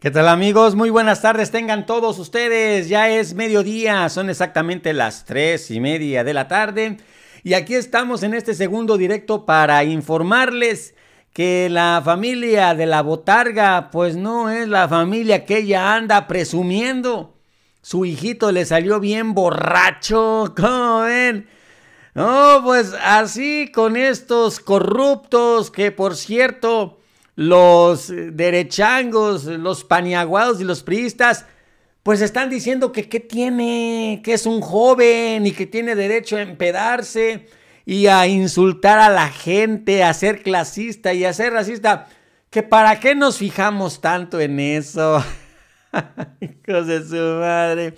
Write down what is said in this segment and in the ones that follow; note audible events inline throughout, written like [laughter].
¿Qué tal amigos? Muy buenas tardes, tengan todos ustedes. Ya es mediodía, son exactamente las tres y media de la tarde. Y aquí estamos en este segundo directo para informarles que la familia de la botarga, pues no es la familia que ella anda presumiendo. Su hijito le salió bien borracho, [laughs] ¿cómo ven? No, pues así con estos corruptos que por cierto los derechangos, los paniaguados y los priistas, pues están diciendo que qué tiene, que es un joven y que tiene derecho a empedarse y a insultar a la gente, a ser clasista y a ser racista. Que para qué nos fijamos tanto en eso. [laughs] Hijos de su madre.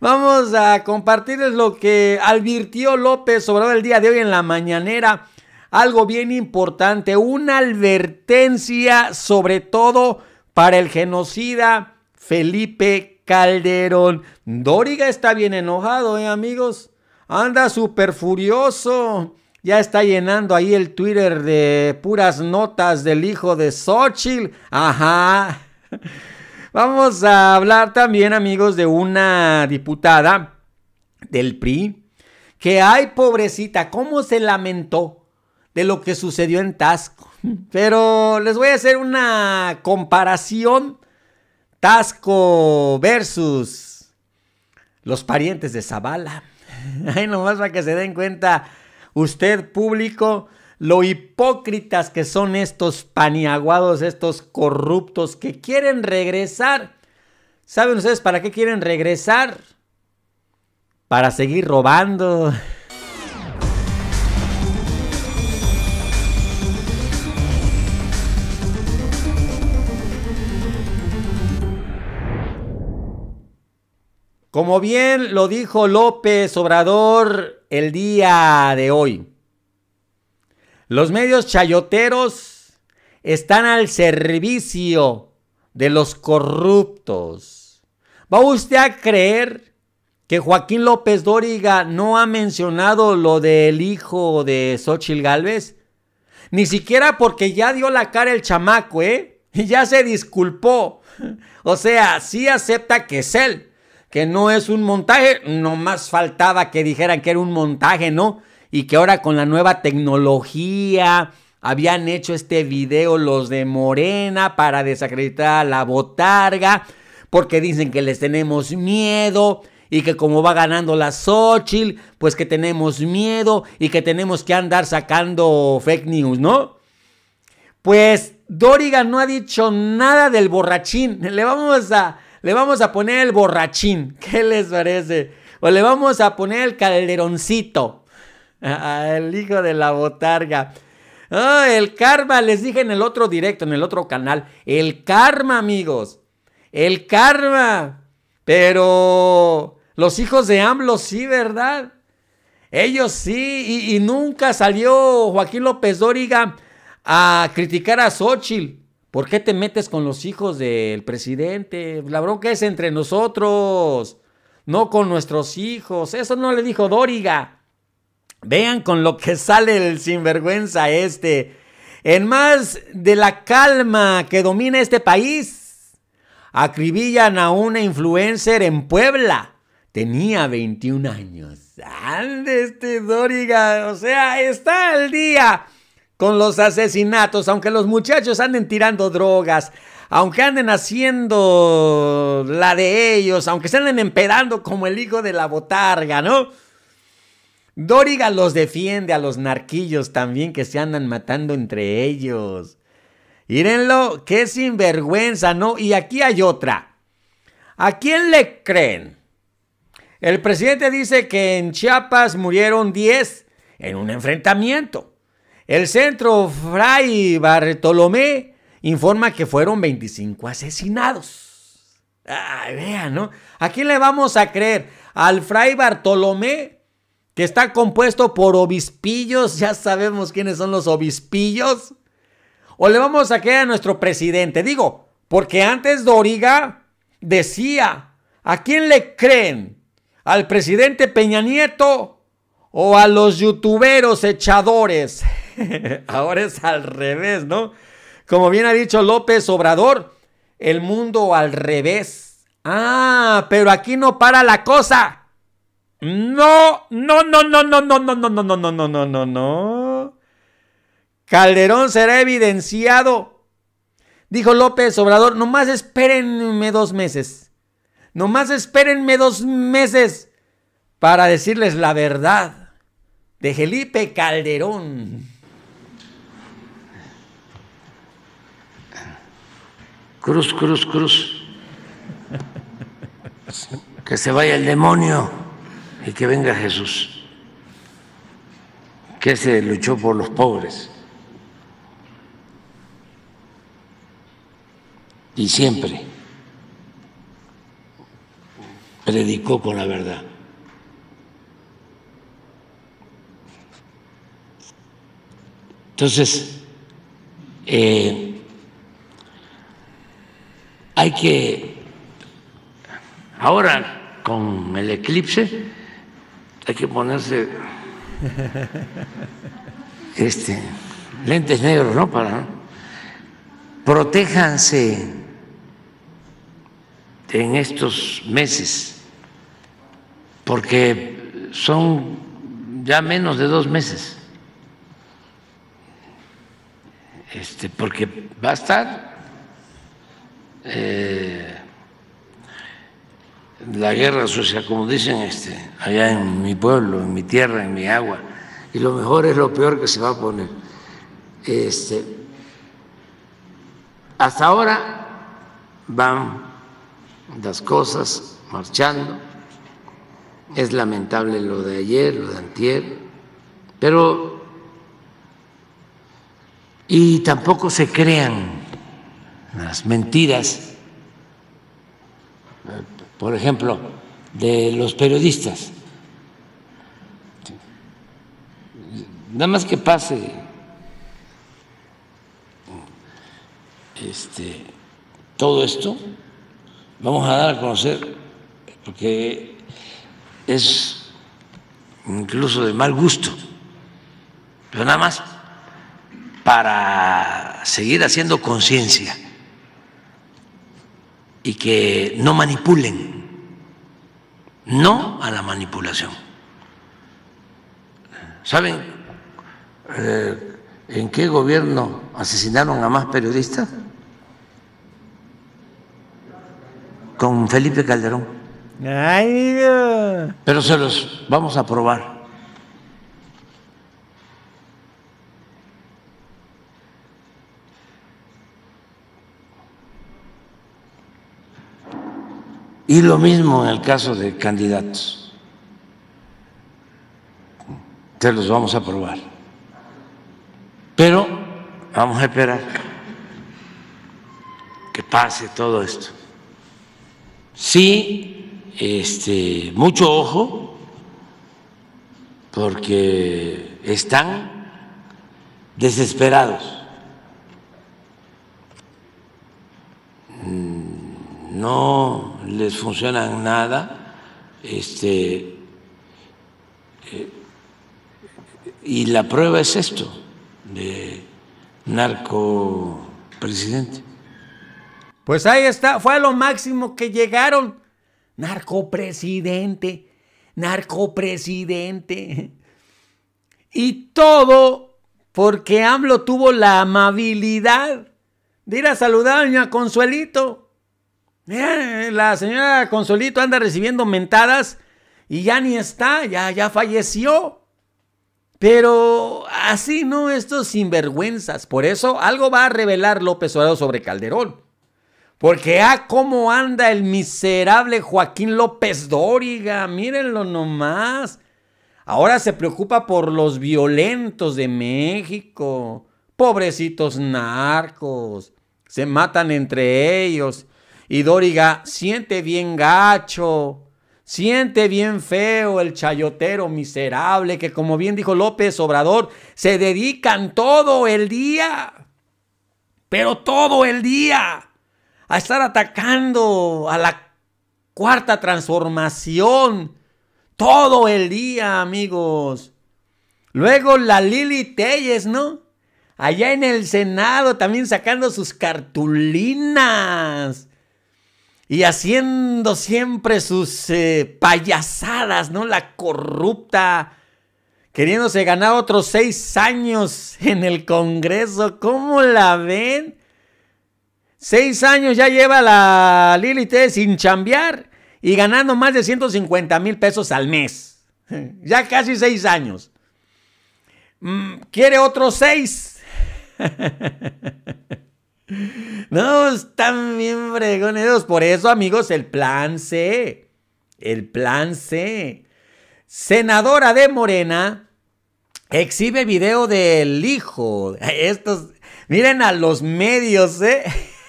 Vamos a compartirles lo que advirtió López sobre el día de hoy en la mañanera algo bien importante, una advertencia sobre todo para el genocida Felipe Calderón. Doriga está bien enojado, ¿eh, amigos? Anda súper furioso. Ya está llenando ahí el Twitter de puras notas del hijo de Xochitl. Ajá. [laughs] Vamos a hablar también, amigos, de una diputada del PRI que, ay, pobrecita, cómo se lamentó de lo que sucedió en Tasco. Pero les voy a hacer una comparación Tasco versus los parientes de Zabala, Ay, [laughs] nomás para que se den cuenta usted público lo hipócritas que son estos paniaguados, estos corruptos que quieren regresar. ¿Saben ustedes para qué quieren regresar? Para seguir robando. [laughs] Como bien lo dijo López Obrador el día de hoy, los medios chayoteros están al servicio de los corruptos. ¿Va usted a creer que Joaquín López Dóriga no ha mencionado lo del hijo de Xochil Gálvez? Ni siquiera porque ya dio la cara el chamaco, ¿eh? [laughs] Y ya se disculpó. O sea, sí acepta que es él que no es un montaje, nomás faltaba que dijeran que era un montaje, ¿no? Y que ahora con la nueva tecnología habían hecho este video los de Morena para desacreditar a la botarga, porque dicen que les tenemos miedo, y que como va ganando la Xochitl, pues que tenemos miedo y que tenemos que andar sacando fake news, ¿no? Pues Doriga no ha dicho nada del borrachín. [laughs] Le vamos a, le vamos a poner el borrachín. [laughs] ¿Qué les parece? O le vamos a poner el calderoncito. el hijo de la botarga. Ah, el karma, les dije en el otro directo, en el otro canal. El karma, amigos. El karma. Pero los hijos de AMLO sí, ¿verdad? Ellos sí. Y, nunca salió Joaquín López Dóriga a criticar a Xochitl. ¿Por qué te metes con los hijos del presidente? La bronca es entre nosotros, no con nuestros hijos. Eso no le dijo Doriga. Vean con lo que [laughs] sale el sinvergüenza este. En más de la calma que domina este país, acribillan a una influencer en Puebla. Tenía 21 años. Ande este Doriga! o sea, está al día con los asesinatos, aunque los muchachos anden tirando drogas, aunque anden haciendo la de ellos, aunque se anden empedando como el hijo de la botarga, ¿no? Doriga los defiende a los narquillos también que se andan matando entre ellos. Mírenlo, qué sinvergüenza, ¿no? Y aquí hay otra. ¿A quién le creen? El presidente dice que en Chiapas murieron 10 en un enfrentamiento. El centro Fray Bartolomé informa que fueron 25 asesinados. Ay, vean, ¿no? ¿A quién le vamos a creer? ¿Al Fray Bartolomé? Que está compuesto por obispillos, ya sabemos quiénes son los obispillos. ¿O le vamos a creer a nuestro presidente? Digo, porque antes Doriga decía, ¿a quién le creen? ¿Al presidente Peña Nieto o a los youtuberos echadores? Ahora es al revés, ¿no? Como bien ha dicho López Obrador, el mundo al revés. Ah, pero aquí no para la cosa. No, no, no, no, no, no, no, no, no, no, no, no, no, no, Calderón será evidenciado. Dijo López Obrador, nomás espérenme dos meses. Nomás espérenme dos meses para decirles la verdad de Felipe Calderón. cruz, cruz, cruz. Que se vaya el demonio y que venga Jesús, que se luchó por los pobres. Y siempre predicó con la verdad. Entonces, eh, hay que, ahora con el eclipse, hay que ponerse [laughs] este, lentes negros, ¿no? Para, Protéjanse en estos meses, porque son ya menos de dos meses, este, porque va a estar eh, la guerra sucia, como dicen este, allá en mi pueblo, en mi tierra, en mi agua, y lo mejor es lo peor que se va a poner. Este, hasta ahora van las cosas marchando, es lamentable lo de ayer, lo de antier, pero y tampoco se crean las mentiras, por ejemplo, de los periodistas. Nada más que pase este, todo esto, vamos a dar a conocer, porque es incluso de mal gusto, pero nada más para seguir haciendo conciencia y que no manipulen, no a la manipulación. ¿Saben eh, en qué gobierno asesinaron a más periodistas? Con Felipe Calderón. Pero se los vamos a probar. Y lo mismo en el caso de candidatos. Te los vamos a probar, Pero vamos a esperar que pase todo esto. Sí, este, mucho ojo, porque están desesperados. Mm, no les funcionan nada, este, eh, y la prueba es esto de narco presidente. Pues ahí está, fue lo máximo que llegaron. narco presidente narco presidente Y todo porque AMLO tuvo la amabilidad de ir a saludar a doña Consuelito. La señora Consolito anda recibiendo mentadas y ya ni está, ya, ya falleció. Pero así no, estos sinvergüenzas. Por eso algo va a revelar López Obrador sobre Calderón. Porque, ah, cómo anda el miserable Joaquín López Dóriga. Mírenlo nomás. Ahora se preocupa por los violentos de México. Pobrecitos narcos. Se matan entre ellos. Y Doriga siente bien gacho, siente bien feo el chayotero miserable que, como bien dijo López Obrador, se dedican todo el día, pero todo el día, a estar atacando a la cuarta transformación. Todo el día, amigos. Luego la Lili Telles, ¿no? Allá en el Senado también sacando sus cartulinas y haciendo siempre sus eh, payasadas, ¿no? La corrupta, queriéndose ganar otros seis años [laughs] en el Congreso. ¿Cómo la ven? Seis años ya lleva la Lili sin chambear y ganando más de 150 mil pesos al mes. [laughs] Ya casi seis años. Mm, Quiere otros seis. [laughs] No, están bien fregones. Por eso, amigos, el plan C. El plan C. Senadora de Morena exhibe video del hijo. Estos, miren a los medios, ¿eh?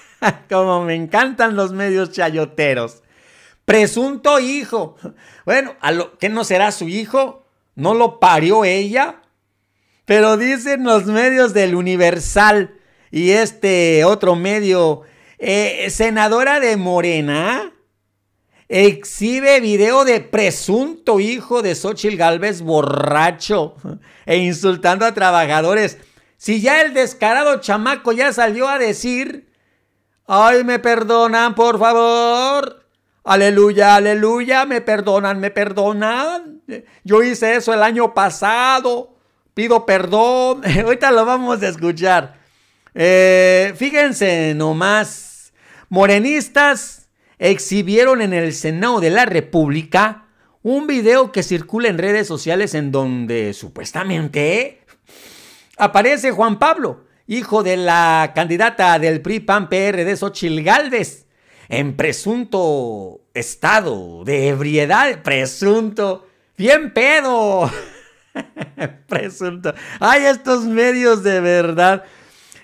[laughs] Como me encantan los medios chayoteros. Presunto hijo. Bueno, a ¿qué no será su hijo? ¿No lo parió ella? Pero dicen los medios del Universal y este otro medio, eh, senadora de Morena, exhibe video de presunto hijo de Xochitl Galvez borracho [laughs] e insultando a trabajadores. Si ya el descarado chamaco ya salió a decir, ay, me perdonan, por favor. Aleluya, aleluya, me perdonan, me perdonan. Yo hice eso el año pasado. Pido perdón. [laughs] Ahorita lo vamos a escuchar. Eh, fíjense nomás, morenistas exhibieron en el Senado de la República un video que circula en redes sociales en donde supuestamente aparece Juan Pablo, hijo de la candidata del PRI-PAN-PR de Xochil Gálvez, en presunto estado de ebriedad, presunto, bien pedo, [laughs] presunto. Ay, estos medios de verdad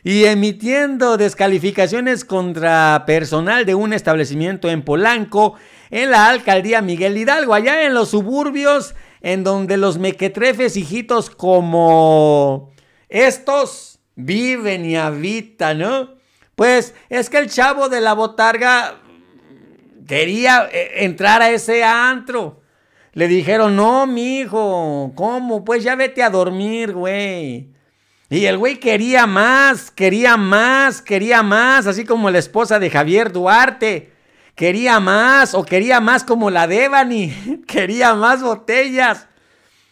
y emitiendo descalificaciones contra personal de un establecimiento en Polanco, en la alcaldía Miguel Hidalgo, allá en los suburbios, en donde los mequetrefes hijitos como estos viven y habitan, ¿no? Pues es que el chavo de la botarga quería eh, entrar a ese antro. Le dijeron, no, mijo, ¿cómo? Pues ya vete a dormir, güey. Y el güey quería más, quería más, quería más, así como la esposa de Javier Duarte. Quería más, o quería más como la Devani, [laughs] quería más botellas.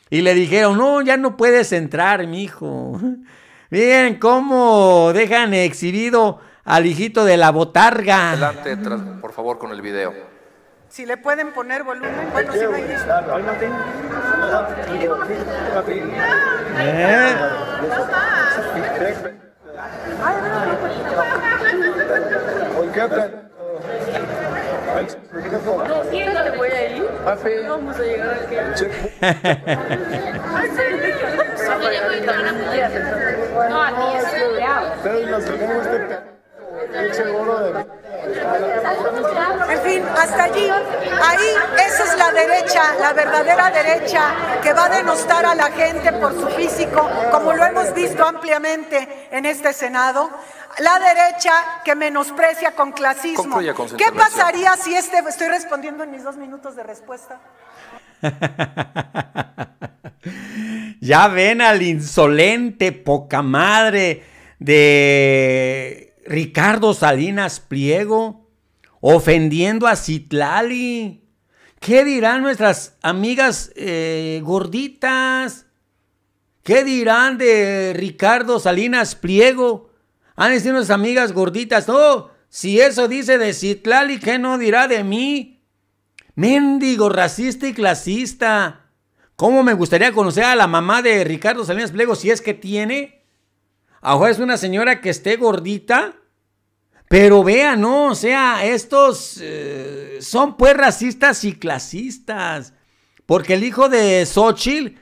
Y le dijeron, no, ya no puedes entrar, mi hijo [laughs] Miren cómo dejan exhibido al hijito de la botarga. Adelante, por favor, con el video. Si le pueden poner volumen, bueno, si no hay... ¿Eh? En fin, hasta allí, ahí esa es la derecha, la verdadera derecha que va a denostar a la gente por su físico, como lo hemos visto ampliamente en este Senado la derecha que menosprecia con clasismo. ¿Qué pasaría si este, estoy respondiendo en mis dos minutos de respuesta? [laughs] ya ven al insolente, poca madre de Ricardo Salinas Pliego ofendiendo a Citlali. ¿Qué dirán nuestras amigas eh, gorditas? ¿Qué dirán de Ricardo Salinas Pliego? Han sido decir nuestras amigas gorditas, no, si eso dice de Citlali, ¿qué no dirá de mí? Mendigo, racista y clasista. ¿Cómo me gustaría conocer a la mamá de Ricardo Salinas Pliego si es que tiene? Ajo es una señora que esté gordita. Pero vea, no, o sea, estos eh, son pues racistas y clasistas. Porque el hijo de Xochitl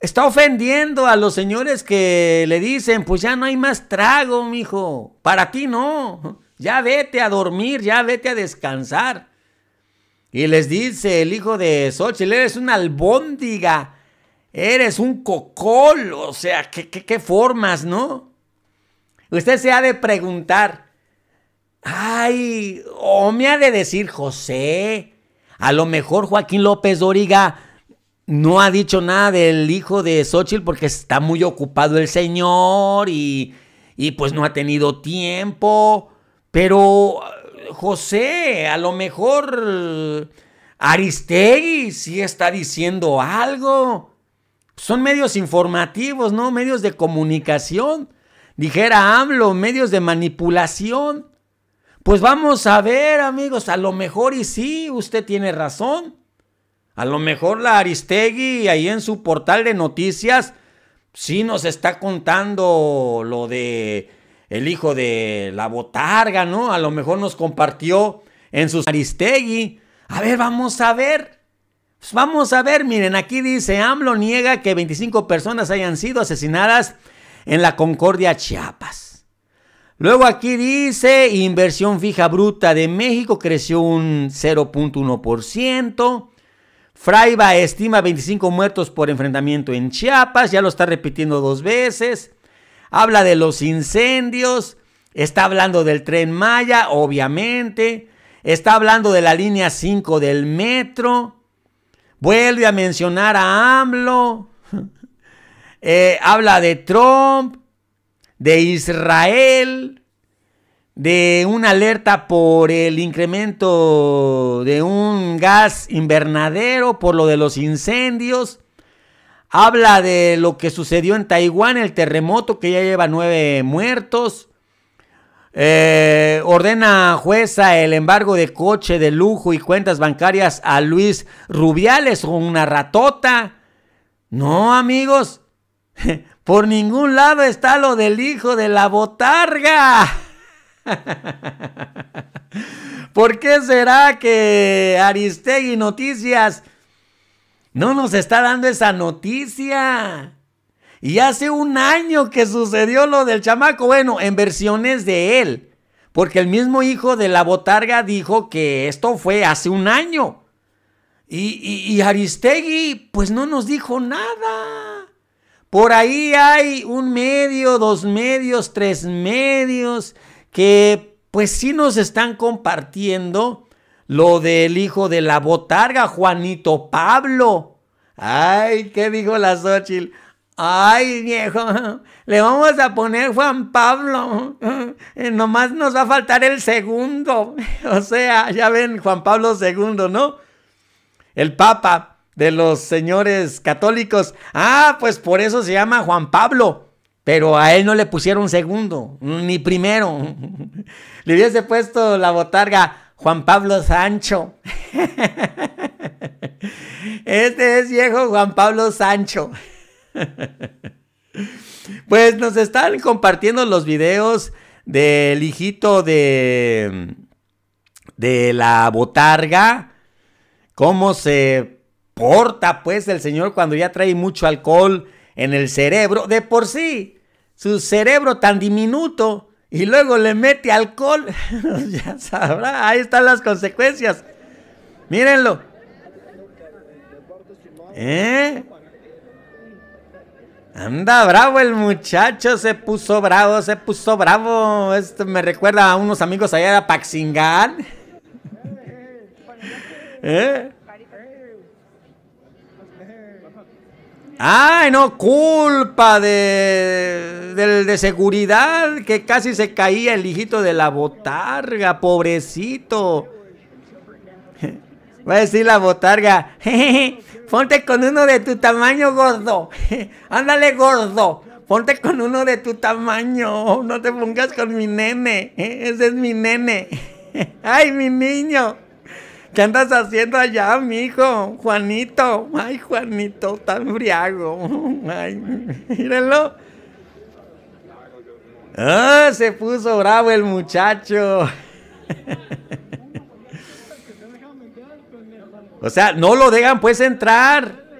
está ofendiendo a los señores que le dicen, pues ya no hay más trago, mijo. Para ti no. Ya vete a dormir, ya vete a descansar. Y les dice el hijo de Xochitl, eres una albóndiga, eres un cocol, o sea, ¿qué, qué, formas, no? Usted se ha de preguntar, ay, o me ha de decir José, a lo mejor Joaquín López Dóriga no ha dicho nada del hijo de Xochitl porque está muy ocupado el señor y, y pues no ha tenido tiempo, pero José, a lo mejor Aristegui sí está diciendo algo. Son medios informativos, ¿no? Medios de comunicación. Dijera AMLO, medios de manipulación. Pues vamos a ver, amigos, a lo mejor y sí, usted tiene razón. A lo mejor la Aristegui ahí en su portal de noticias sí nos está contando lo de el hijo de la botarga, ¿no? A lo mejor nos compartió en sus Aristegui. A ver, vamos a ver. Pues vamos a ver, miren, aquí dice, AMLO niega que 25 personas hayan sido asesinadas en la Concordia Chiapas. Luego aquí dice, inversión fija bruta de México creció un 0.1%. Fraiva estima 25 muertos por enfrentamiento en Chiapas, ya lo está repitiendo dos veces habla de los incendios, está hablando del tren Maya, obviamente, está hablando de la línea 5 del metro, vuelve a mencionar a AMLO, [laughs] eh, habla de Trump, de Israel, de una alerta por el incremento de un gas invernadero, por lo de los incendios. Habla de lo que sucedió en Taiwán, el terremoto que ya lleva nueve muertos. Eh, ordena jueza el embargo de coche de lujo y cuentas bancarias a Luis Rubiales, con una ratota. No, amigos, [laughs] por ningún lado está lo del hijo de la botarga. [laughs] ¿Por qué será que Aristegui Noticias no nos está dando esa noticia. Y hace un año que sucedió lo del chamaco. Bueno, en versiones de él. Porque el mismo hijo de la botarga dijo que esto fue hace un año. Y, Aristegui, pues no nos dijo nada. Por ahí hay un medio, dos medios, tres medios, que pues sí nos están compartiendo lo del hijo de la botarga, Juanito Pablo. Ay, ¿qué dijo la Xochitl? Ay, viejo, le vamos a poner Juan Pablo. Eh, nomás nos va a faltar el segundo. [laughs] O sea, ya ven, Juan Pablo II, ¿no? El Papa de los señores católicos. Ah, pues por eso se llama Juan Pablo. Pero a él no le pusieron segundo, ni primero. [laughs] Le hubiese puesto la botarga Juan Pablo Sancho. [laughs] Este es viejo Juan Pablo Sancho. [laughs] Pues nos están compartiendo los videos del hijito de, de la botarga. Cómo se porta pues el señor cuando ya trae mucho alcohol en el cerebro. De por sí, su cerebro tan diminuto y luego le mete alcohol, [laughs] pues ya sabrá, ahí están las consecuencias. Mírenlo. ¿Eh? Anda bravo el muchacho, se puso bravo, se puso bravo. Esto me recuerda a unos amigos allá de Paxingán. [laughs] ¿Eh? Ay, no, culpa de, del de seguridad que casi se caía el hijito de la botarga, pobrecito. [laughs] Va a decir la botarga, ponte con uno de tu tamaño, gordo. [laughs] Ándale, gordo. Ponte con uno de tu tamaño. No te pongas con mi nene. [laughs] Ese es mi nene. Ay, mi niño. ¿Qué andas haciendo allá, mijo? Juanito. Ay, Juanito, tan friago. Ay, mírenlo. Ah, se puso bravo el muchacho. o sea, no lo dejan pues entrar.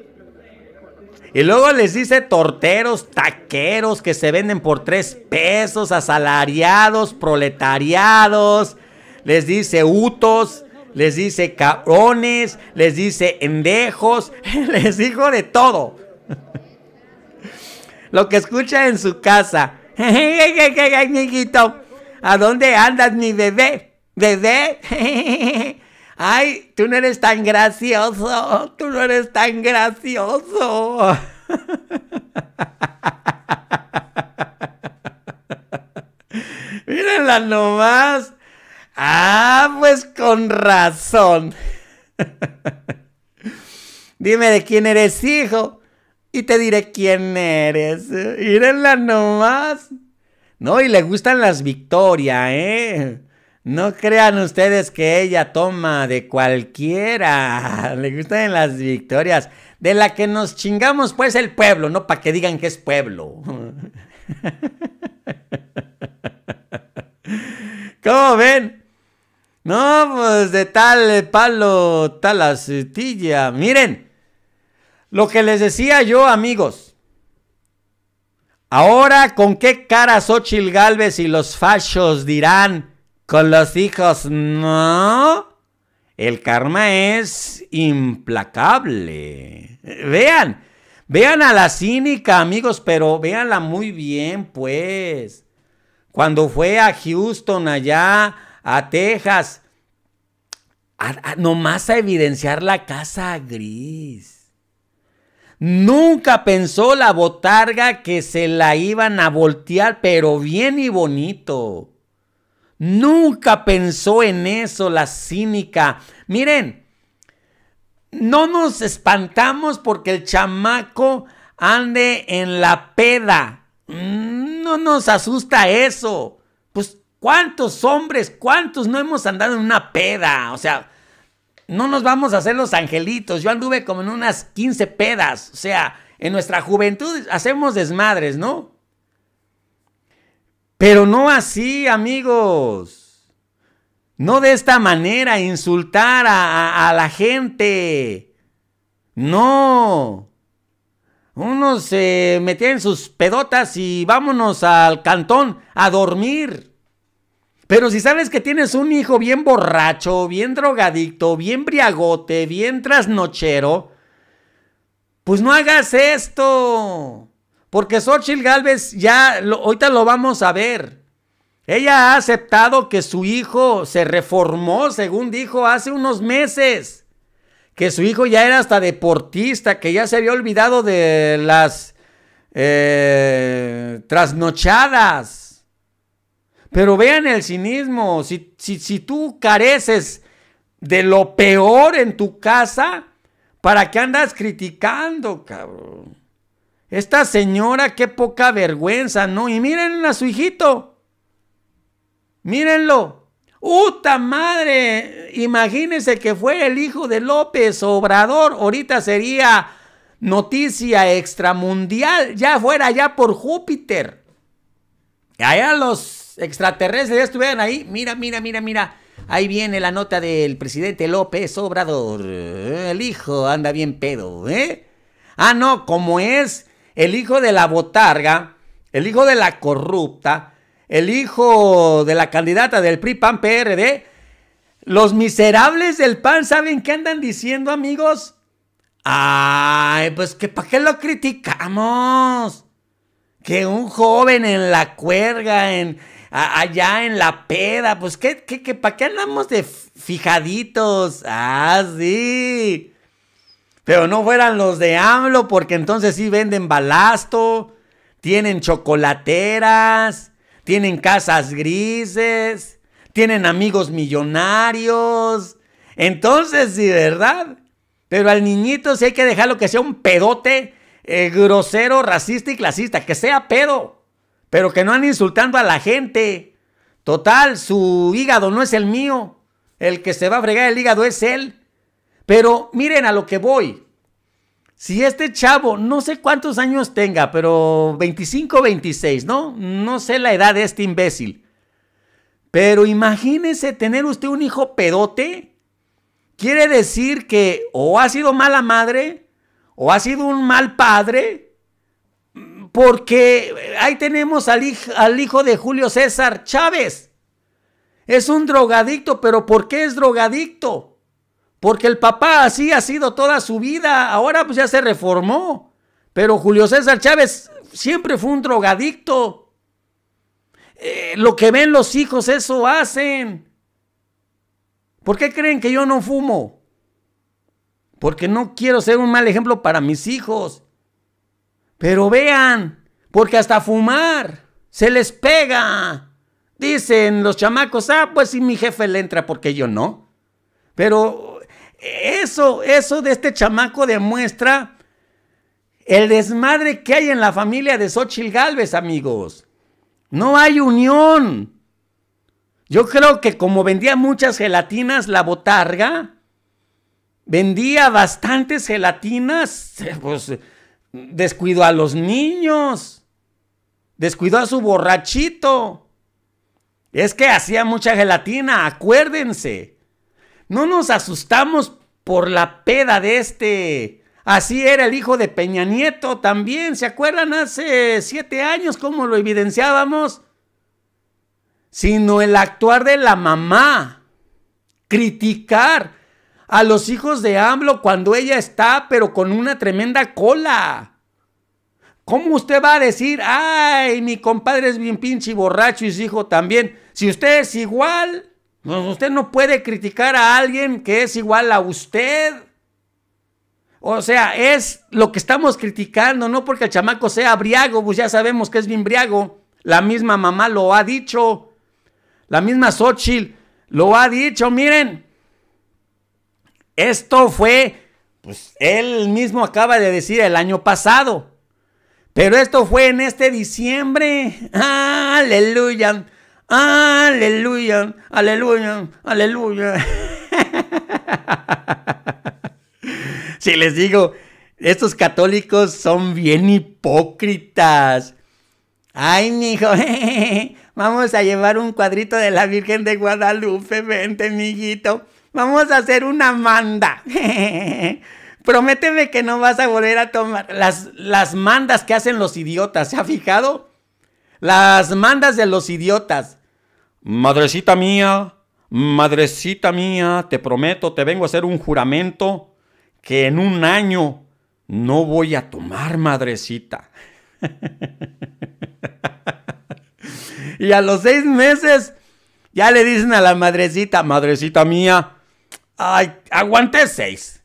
Y luego les dice torteros, taqueros que se venden por tres pesos, asalariados, proletariados. Les dice utos les dice cabrones, les dice endejos, [laughs] les dijo de todo. [laughs] Lo que escucha en su casa. [laughs] ¿A dónde andas, mi bebé? ¿Bebé? Ay, tú no eres tan gracioso, tú no eres tan gracioso. Mírenla nomás. Ah, pues con razón. [laughs] Dime de quién eres hijo y te diré quién eres. Mírenla nomás. No, y le gustan las victorias, ¿eh? No crean ustedes que ella toma de cualquiera. [laughs] Le gustan las victorias. De la que nos chingamos, pues, el pueblo, ¿no? Para que digan que es pueblo. [laughs] ¿Cómo ven? No, pues de tal eh, palo, tal astilla. Miren, lo que les decía yo, amigos. Ahora, ¿con qué cara Ochil Galvez y los fachos dirán con los hijos? No. El karma es implacable. Vean, vean a la cínica, amigos, pero véanla muy bien, pues. Cuando fue a Houston allá a Texas, nomás a evidenciar la casa gris. Nunca pensó la botarga que se la iban a voltear, pero bien y bonito. Nunca pensó en eso la cínica. Miren, no nos espantamos porque el chamaco ande en la peda. Mm, no nos asusta eso. Pues ¿Cuántos hombres, cuántos no hemos andado en una peda? O sea, no nos vamos a hacer los angelitos. Yo anduve como en unas 15 pedas. O sea, en nuestra juventud hacemos desmadres, ¿no? Pero no así, amigos. No de esta manera, insultar a, la gente. No. Uno se metía en sus pedotas y vámonos al cantón a dormir. Pero si sabes que tienes un hijo bien borracho, bien drogadicto, bien briagote, bien trasnochero, pues no hagas esto. Porque Xochitl Galvez ya, lo, ahorita lo vamos a ver. Ella ha aceptado que su hijo se reformó, según dijo hace unos meses. Que su hijo ya era hasta deportista, que ya se había olvidado de las eh, trasnochadas. Pero vean el cinismo. Si, si, tú careces de lo peor en tu casa, ¿para qué andas criticando, cabrón? Esta señora, qué poca vergüenza, ¿no? Y miren a su hijito. Mírenlo. ¡Uta madre! Imagínense que fue el hijo de López Obrador. Ahorita sería noticia extramundial. Ya fuera, ya por Júpiter. Allá los extraterrestres estuvieran ahí, mira, mira, mira, mira. Ahí viene la nota del presidente López Obrador. El hijo anda bien pedo, ¿eh? Ah, no, como es el hijo de la botarga, el hijo de la corrupta, el hijo de la candidata del PRI PAN PRD, los miserables del PAN saben qué andan diciendo, amigos. Ay, pues que para qué lo criticamos. Que un joven en la cuerga, en, allá en la peda, pues ¿qué, qué, para qué andamos de fijaditos? Ah, sí. Pero no fueran los de AMLO, porque entonces sí venden balasto, tienen chocolateras, tienen casas grises, tienen amigos millonarios. Entonces, sí, ¿verdad? Pero al niñito sí hay que dejarlo que sea un pedote eh, grosero, racista y clasista, que sea pedo pero que no han insultando a la gente. Total, su hígado no es el mío. El que se va a fregar el hígado es él. Pero miren a lo que voy. Si este chavo, no sé cuántos años tenga, pero 25, 26, ¿no? No sé la edad de este imbécil. Pero imagínese tener usted un hijo pedote. Quiere decir que o ha sido mala madre, o ha sido un mal padre, porque eh, ahí tenemos al, al hijo de Julio César Chávez. Es un drogadicto, pero ¿por qué es drogadicto? Porque el papá así ha sido toda su vida. Ahora pues ya se reformó. Pero Julio César Chávez siempre fue un drogadicto. Eh, lo que ven los hijos, eso hacen. ¿Por qué creen que yo no fumo? Porque no quiero ser un mal ejemplo para mis hijos. Pero vean, porque hasta fumar se les pega. Dicen los chamacos, ah, pues si mi jefe le entra, porque yo no. Pero eso, eso de este chamaco demuestra el desmadre que hay en la familia de Xochitl Galvez, amigos. No hay unión. Yo creo que como vendía muchas gelatinas la botarga, vendía bastantes gelatinas, [laughs] pues descuidó a los niños, descuidó a su borrachito. Es que hacía mucha gelatina, acuérdense. No nos asustamos por la peda de este. Así era el hijo de Peña Nieto también. ¿Se acuerdan hace siete años cómo lo evidenciábamos? Sino el actuar de la mamá. Criticar a los hijos de AMLO cuando ella está, pero con una tremenda cola. ¿Cómo usted va a decir, ay, mi compadre es bien pinche y borracho y su hijo también? Si usted es igual, usted no puede criticar a alguien que es igual a usted. O sea, es lo que estamos criticando, no porque el chamaco sea briago, pues ya sabemos que es bien briago. La misma mamá lo ha dicho. La misma Xochitl lo ha dicho. Miren, esto fue, pues él mismo acaba de decir el año pasado. Pero esto fue en este diciembre. Aleluya. Aleluya. Aleluya. Aleluya. [laughs] si les digo, estos católicos son bien hipócritas. Ay, mijo, [laughs] vamos a llevar un cuadrito de la Virgen de Guadalupe, vente, mijito. Vamos a hacer una manda. [laughs] Prométeme que no vas a volver a tomar las, las mandas que hacen los idiotas. ¿Se ha fijado? Las mandas de los idiotas. Madrecita mía, madrecita mía, te prometo, te vengo a hacer un juramento que en un año no voy a tomar, madrecita. [laughs] y a los seis meses ya le dicen a la madrecita, madrecita mía, Ay, aguanté seis.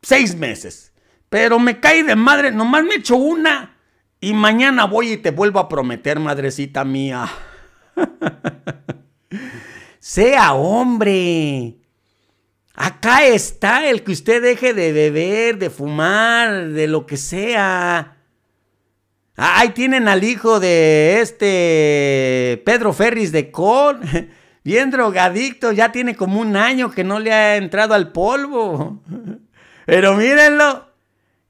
Seis meses. Pero me caí de madre. Nomás me echo una. Y mañana voy y te vuelvo a prometer, madrecita mía. [laughs] sea hombre. Acá está el que usted deje de beber, de fumar, de lo que sea. Ah, ahí tienen al hijo de este Pedro Ferris de Con. [laughs] bien drogadicto, ya tiene como un año que no le ha entrado al polvo. [laughs] Pero mírenlo,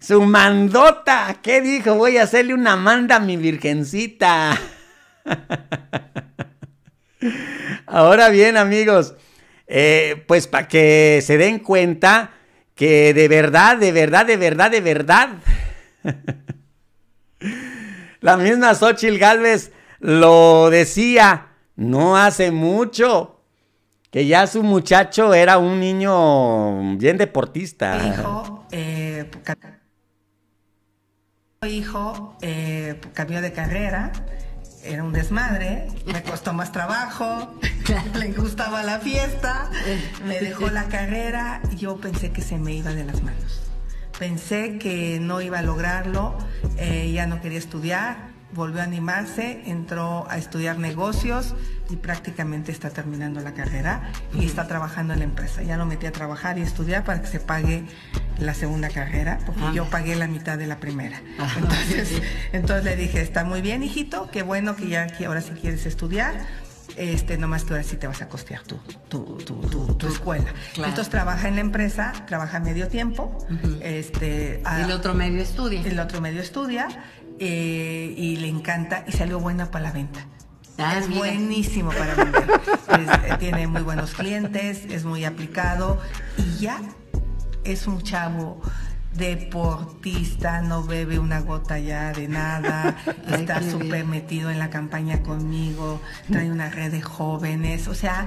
su mandota, ¿qué dijo? Voy a hacerle una manda a mi virgencita. [laughs] Ahora bien, amigos, eh, pues para que se den cuenta que de verdad, de verdad, de verdad, de verdad. [laughs] La misma Xochitl Galvez lo decía no hace mucho, que ya su muchacho era un niño bien deportista. Hijo, eh, hijo eh, cambió de carrera, era un desmadre, me costó más trabajo, [laughs] le gustaba la fiesta, me dejó la carrera, yo pensé que se me iba de las manos. Pensé que no iba a lograrlo, eh, ya no quería estudiar, volvió a animarse, entró a estudiar negocios y prácticamente está terminando la carrera y está trabajando en la empresa. Ya lo metí a trabajar y estudiar para que se pague la segunda carrera, porque yo ah. pagué la mitad de la primera. [laughs] Ah, entonces, le dije, está muy bien, hijito, qué bueno que ya ahora si quieres estudiar. Este, nomás que ahora sí te vas a costear tu, tu, tu, tu, escuela. Entonces trabaja en la empresa, trabaja medio tiempo. este, el otro medio estudia. El otro medio estudia eh, y le encanta y salió buena para la venta. Ah, es buenísimo para [laughs] vender. Eh, tiene muy buenos clientes, es muy aplicado y ya es un chavo deportista, no bebe una gota ya de nada, [laughs] está súper metido en la campaña conmigo, trae una red de jóvenes, o sea,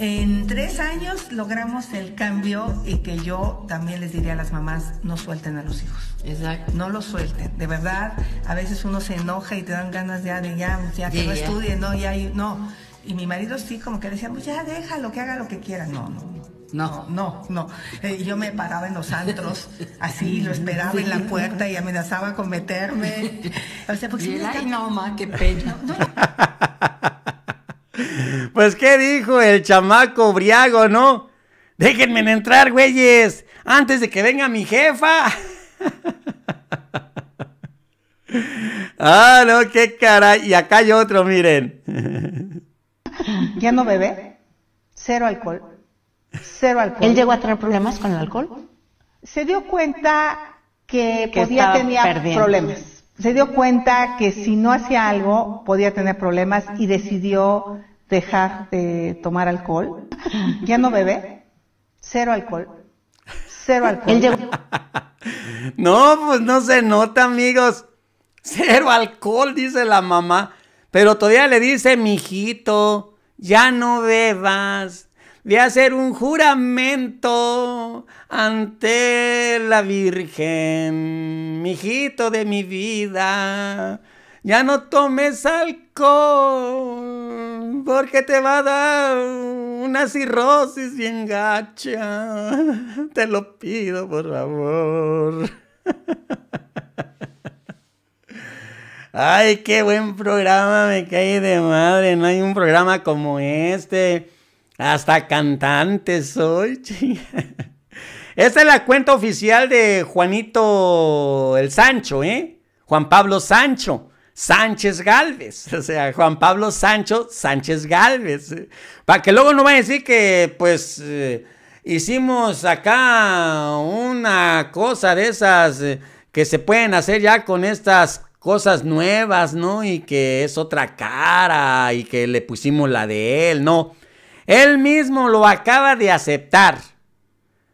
en tres años logramos el cambio y que yo también les diría a las mamás, no suelten a los hijos. Exacto. No los suelten. De verdad, a veces uno se enoja y te dan ganas ya de ya, pues, ya que no no, ya, no. Y mi marido sí, como que decía, pues ya déjalo, que haga lo que quiera. No, no, no, no, no. Eh, yo me paraba en los antros, [laughs] así, lo esperaba en la puerta y amenazaba con meterme. [laughs] O sea, porque si Ay, no, qué [laughs] pena. Pues, ¿qué dijo el chamaco briago, no? Déjenme entrar, güeyes, antes de que venga mi jefa. [laughs] ah, no, qué caray. Y acá hay otro, miren. ¿Ya no bebé? Cero alcohol. Cero alcohol. ¿Él llegó a tener problemas con el alcohol? Se dio cuenta que, que podía tener problemas. Se dio cuenta que si no hacía algo podía tener problemas y decidió dejar de tomar alcohol, ya no bebe cero alcohol, cero alcohol. [laughs] no, pues no se nota, amigos. Cero alcohol, dice la mamá. Pero todavía le dice, mijito, ya no bebas. a hacer un juramento ante la Virgen, mijito de mi vida. Ya no tomes alcohol porque te va a dar una cirrosis bien gacha. [laughs] Te lo pido, por favor. [laughs] Ay, qué buen programa, me caí de madre. No hay un programa como este. Hasta cantante soy. [laughs] Esta es la cuenta oficial de Juanito el Sancho, ¿eh? Juan Pablo Sancho. Sánchez Galvez, [laughs] o sea, Juan Pablo Sancho Sánchez Galvez, para que luego no vaya a decir que pues eh, hicimos acá una cosa de esas eh, que se pueden hacer ya con estas cosas nuevas, ¿no? Y que es otra cara y que le pusimos la de él, no. Él mismo lo acaba de aceptar.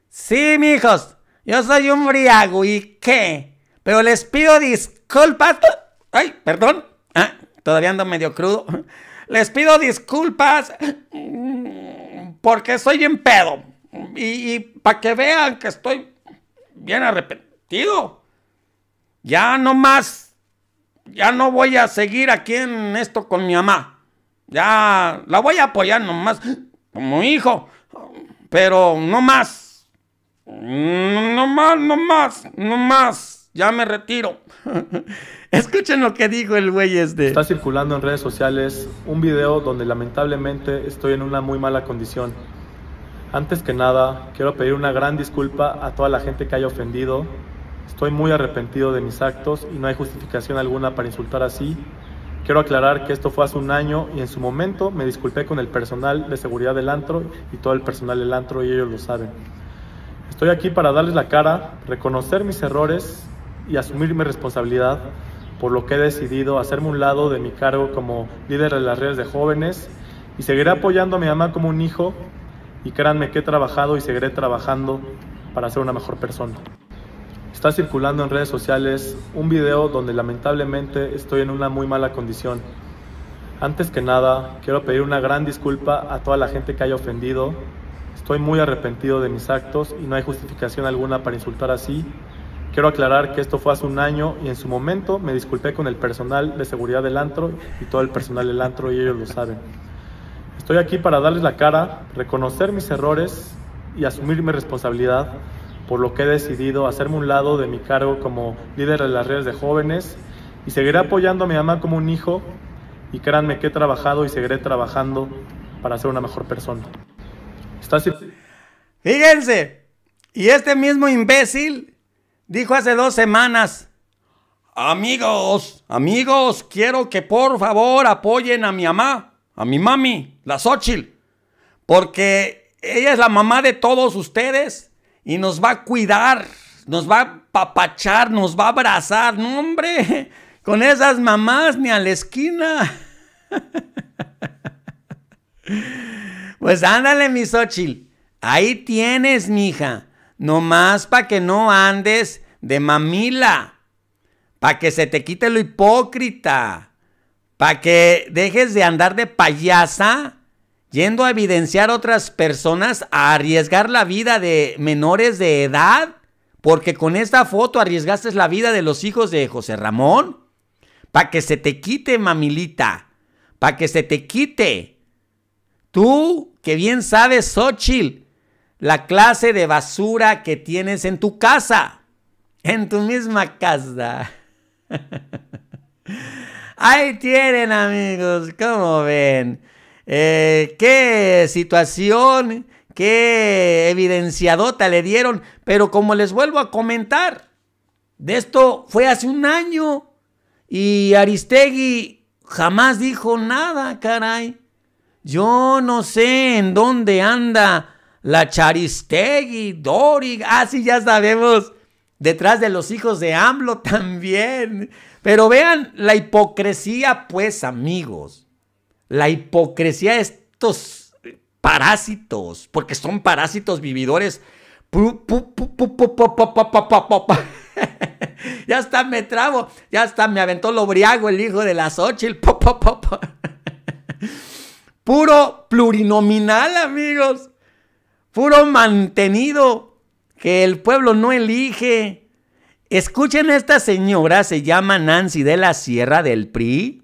Sí, hijos. yo soy un briago y qué, pero les pido disculpas Ay, perdón. Ah, todavía ando medio crudo. Les pido disculpas porque soy en pedo. Y, y para que vean que estoy bien arrepentido. Ya no más. Ya no voy a seguir aquí en esto con mi mamá. Ya la voy a apoyar nomás como hijo. Pero no más. No más, no más, no más ya me retiro. [laughs] Escuchen lo que dijo el güey este. Está circulando en redes sociales un video donde lamentablemente estoy en una muy mala condición. Antes que nada, quiero pedir una gran disculpa a toda la gente que haya ofendido. Estoy muy arrepentido de mis actos y no hay justificación alguna para insultar así. Quiero aclarar que esto fue hace un año y en su momento me disculpé con el personal de seguridad del antro y todo el personal del antro y ellos lo saben. Estoy aquí para darles la cara, reconocer mis errores y asumir mi responsabilidad, por lo que he decidido hacerme un lado de mi cargo como líder de las redes de jóvenes y seguiré apoyando a mi mamá como un hijo y créanme que he trabajado y seguiré trabajando para ser una mejor persona. Está circulando en redes sociales un video donde lamentablemente estoy en una muy mala condición. Antes que nada, quiero pedir una gran disculpa a toda la gente que haya ofendido. Estoy muy arrepentido de mis actos y no hay justificación alguna para insultar así Quiero aclarar que esto fue hace un año y en su momento me disculpé con el personal de seguridad del antro y todo el personal del antro y ellos lo saben. Estoy aquí para darles la cara, reconocer mis errores y asumir mi responsabilidad, por lo que he decidido hacerme un lado de mi cargo como líder de las redes de jóvenes y seguiré apoyando a mi mamá como un hijo y créanme que he trabajado y seguiré trabajando para ser una mejor persona. Está Fíjense, y este mismo imbécil dijo hace dos semanas, amigos, amigos, quiero que por favor apoyen a mi mamá, a mi mami, la Xochitl, porque ella es la mamá de todos ustedes y nos va a cuidar, nos va a papachar, nos va a abrazar. No, hombre, [laughs] con esas mamás ni a la esquina. [laughs] Pues ándale, mi Xochitl. Ahí tienes, mija más para que no andes de mamila, para que se te quite lo hipócrita, para que dejes de andar de payasa yendo a evidenciar a otras personas, a arriesgar la vida de menores de edad, porque con esta foto arriesgaste la vida de los hijos de José Ramón, para que se te quite, mamilita, para que se te quite. Tú, que bien sabes, Xochitl, la clase de basura que tienes en tu casa, en tu misma casa. [laughs] Ahí tienen amigos, ¿cómo ven, eh, qué situación, qué evidenciadota le dieron, pero como les vuelvo a comentar, de esto fue hace un año y Aristegui jamás dijo nada, caray. Yo no sé en dónde anda la Charistegui, Dorig, así ya sabemos, detrás de los hijos de AMLO también. Pero vean la hipocresía, pues amigos, la hipocresía de estos parásitos, porque son parásitos vividores. Ya está, me trabo, ya está, me aventó lo briago el hijo de la Xochitl. Puro plurinominal, amigos puro mantenido que el pueblo no elige. Escuchen a esta señora, se llama Nancy de la Sierra del PRI,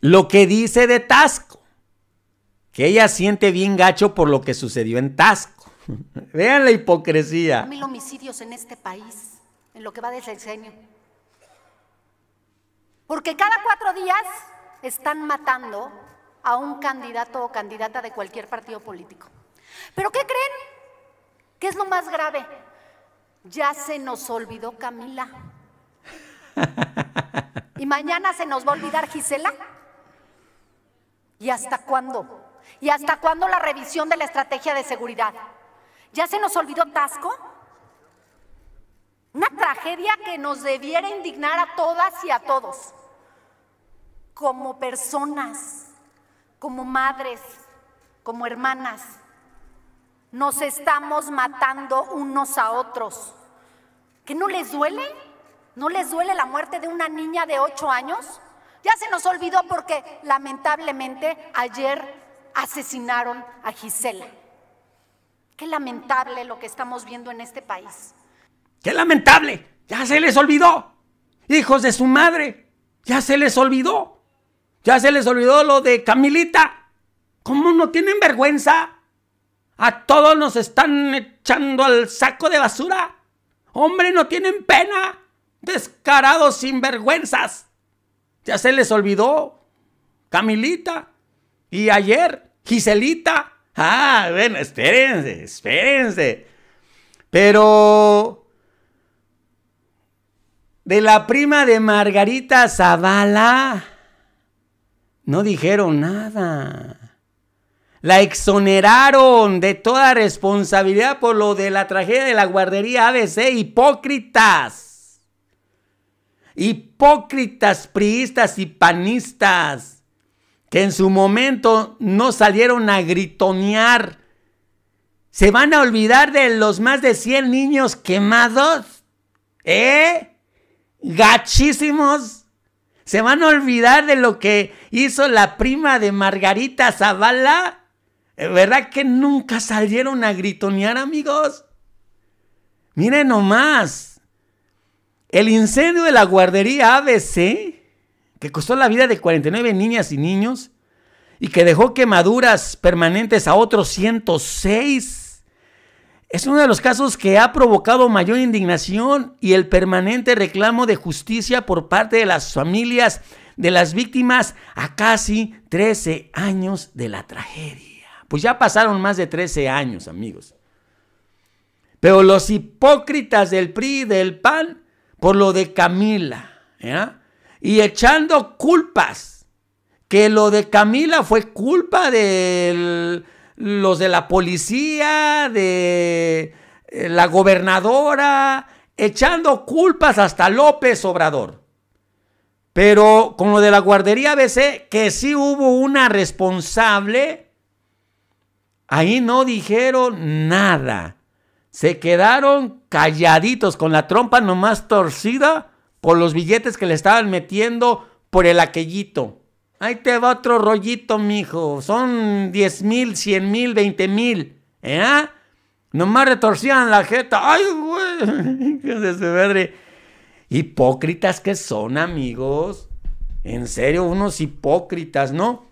lo que dice de Tasco, que ella siente bien gacho por lo que sucedió en Tasco. [laughs] Vean la hipocresía. Mil homicidios en este país, en lo que va el sexenio. Porque cada cuatro días están matando a un candidato o candidata de cualquier partido político. ¿Pero qué creen? ¿Qué es lo más grave? Ya se nos olvidó Camila. Y mañana se nos va a olvidar Gisela. ¿Y hasta cuándo? ¿Y hasta cuándo la revisión de la estrategia de seguridad? ¿Ya se nos olvidó Tasco? Una tragedia que nos debiera indignar a todas y a todos. Como personas, como madres, como hermanas nos estamos matando unos a otros. ¿Que no les duele? ¿No les duele la muerte de una niña de 8 años? Ya se nos olvidó porque lamentablemente ayer asesinaron a Gisela. Qué lamentable lo que estamos viendo en este país. ¡Qué lamentable! Ya se les olvidó. Hijos de su madre, ya se les olvidó. Ya se les olvidó lo de Camilita. ¿Cómo no tienen vergüenza? A todos nos están echando al saco de basura. Hombre, no tienen pena. Descarados sinvergüenzas. Ya se les olvidó. Camilita. Y ayer, Giselita. Ah, bueno, espérense, espérense. Pero... De la prima de Margarita Zavala. No dijeron nada. La exoneraron de toda responsabilidad por lo de la tragedia de la guardería ABC. Hipócritas. Hipócritas priistas y panistas que en su momento no salieron a gritonear. ¿Se van a olvidar de los más de 100 niños quemados? ¿Eh? Gachísimos. ¿Se van a olvidar de lo que hizo la prima de Margarita Zavala? Eh, ¿Verdad que nunca salieron a gritonear, amigos? Miren nomás. El incendio de la guardería ABC, que costó la vida de 49 niñas y niños y que dejó quemaduras permanentes a otros 106, es uno de los casos que ha provocado mayor indignación y el permanente reclamo de justicia por parte de las familias de las víctimas a casi 13 años de la tragedia. Pues ya pasaron más de 13 años, amigos. Pero los hipócritas del PRI del PAN, por lo de Camila, ¿eh? y echando culpas, que lo de Camila fue culpa de los de la policía, de eh, la gobernadora, echando culpas hasta López Obrador. Pero con lo de la guardería BC que sí hubo una responsable Ahí no dijeron nada. Se quedaron calladitos con la trompa nomás torcida por los billetes que le estaban metiendo por el aquellito. Ahí te va otro rollito, mijo. Son 10 mil, 100 mil, 20 mil. ¿Eh? Nomás retorcían la jeta. ¡Ay, güey! [laughs] ¡Qué Hipócritas que son, amigos. En serio, unos hipócritas, ¿no?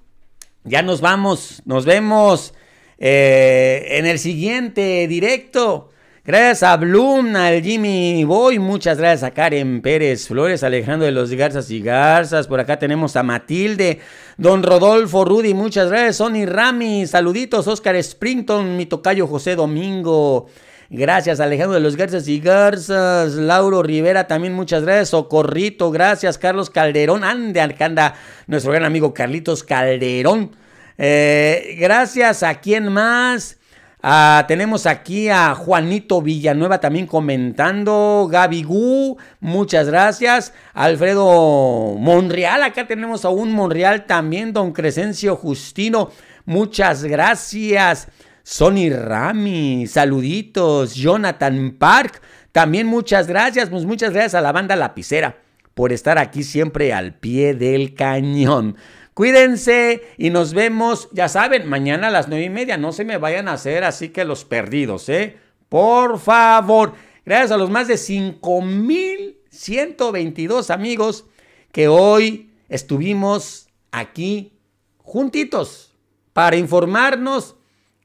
Ya nos vamos. Nos vemos. Eh, en el siguiente directo. Gracias a Bloom, al Jimmy Boy, muchas gracias a Karen Pérez Flores, Alejandro de los Garzas y Garzas, por acá tenemos a Matilde, Don Rodolfo Rudy, muchas gracias, Sonny Rami, saluditos, Oscar Springton, mi tocayo José Domingo, gracias Alejandro de los Garzas y Garzas, Lauro Rivera también, muchas gracias, Socorrito, gracias, Carlos Calderón, ande, anda, nuestro gran amigo Carlitos Calderón, eh, gracias a quién más. Ah, tenemos aquí a Juanito Villanueva también comentando. Gaby Gu, muchas gracias. Alfredo Monreal, acá tenemos a un Monreal también. Don Crescencio Justino, muchas gracias. Sonny Rami, saluditos. Jonathan Park, también muchas gracias. Pues muchas gracias a la banda Lapicera por estar aquí siempre al pie del cañón. Cuídense y nos vemos, ya saben, mañana a las nueve y media. No se me vayan a hacer así que los perdidos, ¿eh? Por favor. Gracias a los más de 5,122 amigos que hoy estuvimos aquí juntitos para informarnos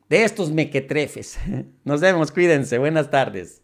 de estos mequetrefes. [laughs] Nos vemos, cuídense, buenas tardes.